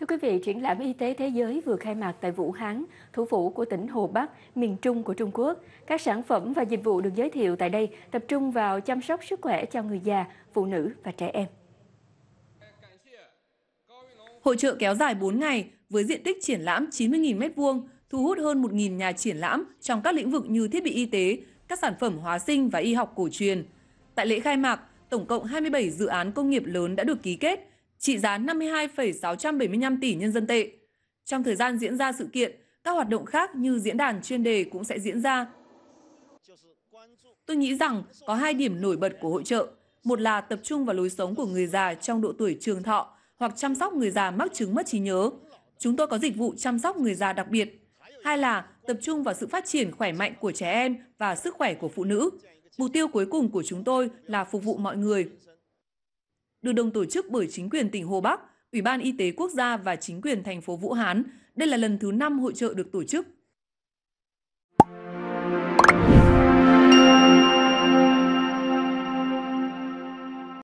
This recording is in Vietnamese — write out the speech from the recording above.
Thưa quý vị, triển lãm y tế thế giới vừa khai mạc tại Vũ Hán, thủ phủ của tỉnh Hồ Bắc, miền Trung của Trung Quốc. Các sản phẩm và dịch vụ được giới thiệu tại đây tập trung vào chăm sóc sức khỏe cho người già, phụ nữ và trẻ em. Hội trợ kéo dài 4 ngày với diện tích triển lãm 90.000 m2, thu hút hơn 1.000 nhà triển lãm trong các lĩnh vực như thiết bị y tế, các sản phẩm hóa sinh và y học cổ truyền. Tại lễ khai mạc, tổng cộng 27 dự án công nghiệp lớn đã được ký kết, trị giá 52,675 tỷ nhân dân tệ. Trong thời gian diễn ra sự kiện, các hoạt động khác như diễn đàn chuyên đề cũng sẽ diễn ra. Tôi nghĩ rằng có hai điểm nổi bật của hội trợ. Một là tập trung vào lối sống của người già trong độ tuổi trường thọ hoặc chăm sóc người già mắc chứng mất trí nhớ. Chúng tôi có dịch vụ chăm sóc người già đặc biệt. Hai là tập trung vào sự phát triển khỏe mạnh của trẻ em và sức khỏe của phụ nữ. Mục tiêu cuối cùng của chúng tôi là phục vụ mọi người, được đồng tổ chức bởi chính quyền tỉnh Hồ Bắc, Ủy ban Y tế Quốc gia và chính quyền thành phố Vũ Hán. Đây là lần thứ 5 hội trợ được tổ chức